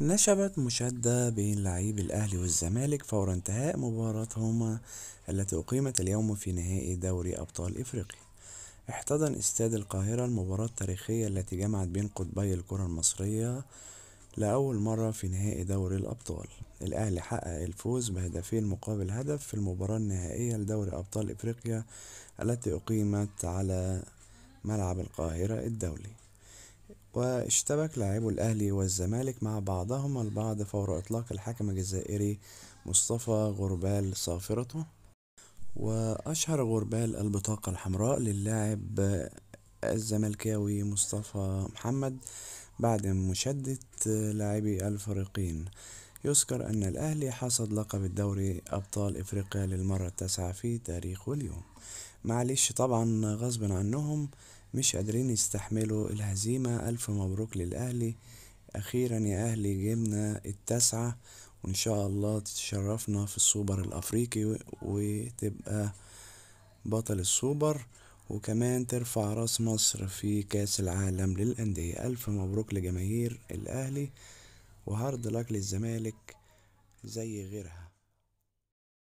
نشبت مشادة بين لعيب الأهلي والزمالك فور انتهاء مباراتهما التي أقيمت اليوم في نهائي دوري أبطال إفريقيا احتضن استاد القاهرة المباراة التاريخية التي جمعت بين قطبي الكرة المصرية لأول مرة في نهائي دوري الأبطال الأهلي حقق الفوز بهدفين مقابل هدف في المباراة النهائية لدوري أبطال إفريقيا التي أقيمت على ملعب القاهرة الدولي واشتبك لاعبو الأهلي والزمالك مع بعضهم البعض فور إطلاق الحكم الجزائري مصطفى غربال صافرته وأشهر غربال البطاقة الحمراء للاعب الزملكاوي مصطفى محمد بعد مشدة لاعبي الفريقين يذكر أن الأهلي حصد لقب الدوري أبطال إفريقيا للمرة التاسعة في تاريخه اليوم معلش طبعا غصب عنهم مش قادرين يستحملوا الهزيمة ألف مبروك للأهلي أخيرا يا أهلي جبنا التاسعة وإن شاء الله تتشرفنا في السوبر الأفريقي وتبقى بطل السوبر وكمان ترفع راس مصر في كاس العالم للأندية ألف مبروك لجماهير الأهلي وهارد لك للزمالك زي غيرها